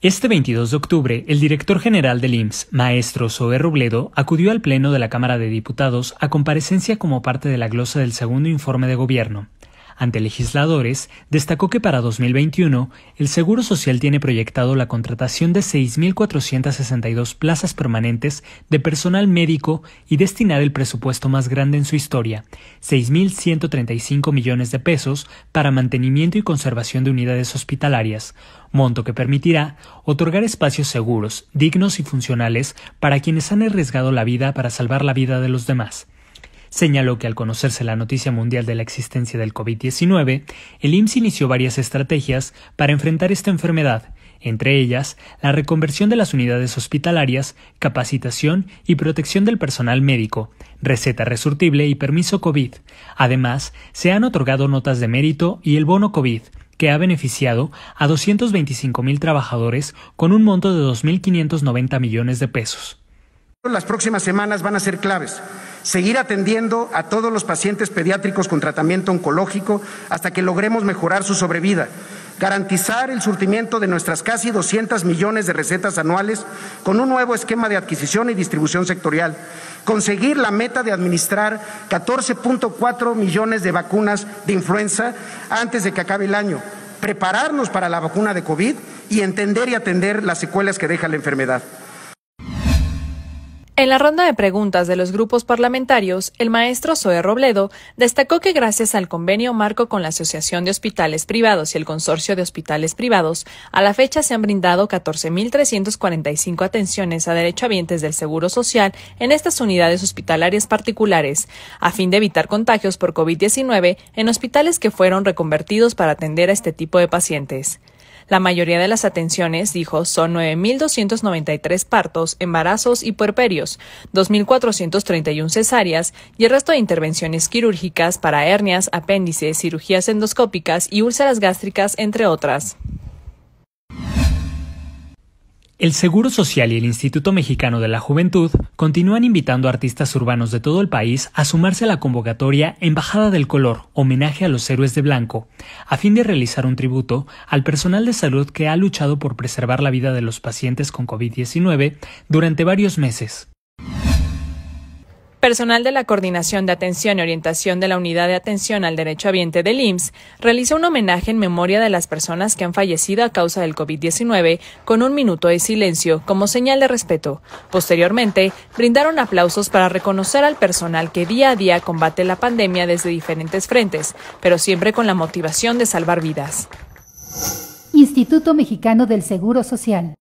Este 22 de octubre, el director general del IMSS, maestro Zoe Rubledo, acudió al Pleno de la Cámara de Diputados a comparecencia como parte de la glosa del segundo informe de gobierno, ante legisladores, destacó que para 2021 el Seguro Social tiene proyectado la contratación de 6.462 plazas permanentes de personal médico y destinar el presupuesto más grande en su historia, 6.135 millones de pesos, para mantenimiento y conservación de unidades hospitalarias, monto que permitirá otorgar espacios seguros, dignos y funcionales para quienes han arriesgado la vida para salvar la vida de los demás. Señaló que al conocerse la noticia mundial de la existencia del COVID-19, el IMSS inició varias estrategias para enfrentar esta enfermedad, entre ellas la reconversión de las unidades hospitalarias, capacitación y protección del personal médico, receta resurtible y permiso COVID. Además, se han otorgado notas de mérito y el bono COVID, que ha beneficiado a mil trabajadores con un monto de 2.590 millones de pesos. Las próximas semanas van a ser claves. Seguir atendiendo a todos los pacientes pediátricos con tratamiento oncológico hasta que logremos mejorar su sobrevida. Garantizar el surtimiento de nuestras casi 200 millones de recetas anuales con un nuevo esquema de adquisición y distribución sectorial. Conseguir la meta de administrar 14.4 millones de vacunas de influenza antes de que acabe el año. Prepararnos para la vacuna de COVID y entender y atender las secuelas que deja la enfermedad. En la ronda de preguntas de los grupos parlamentarios, el maestro Zoe Robledo destacó que gracias al convenio marco con la Asociación de Hospitales Privados y el Consorcio de Hospitales Privados, a la fecha se han brindado 14.345 atenciones a derechohabientes del Seguro Social en estas unidades hospitalarias particulares, a fin de evitar contagios por COVID-19 en hospitales que fueron reconvertidos para atender a este tipo de pacientes. La mayoría de las atenciones, dijo, son 9.293 partos, embarazos y puerperios, 2.431 cesáreas y el resto de intervenciones quirúrgicas para hernias, apéndices, cirugías endoscópicas y úlceras gástricas, entre otras. El Seguro Social y el Instituto Mexicano de la Juventud continúan invitando a artistas urbanos de todo el país a sumarse a la convocatoria Embajada del Color, homenaje a los héroes de blanco, a fin de realizar un tributo al personal de salud que ha luchado por preservar la vida de los pacientes con COVID-19 durante varios meses. Personal de la Coordinación de Atención y Orientación de la Unidad de Atención al Derecho Habiente del IMSS realizó un homenaje en memoria de las personas que han fallecido a causa del COVID-19 con un minuto de silencio como señal de respeto. Posteriormente, brindaron aplausos para reconocer al personal que día a día combate la pandemia desde diferentes frentes, pero siempre con la motivación de salvar vidas. Instituto Mexicano del Seguro Social.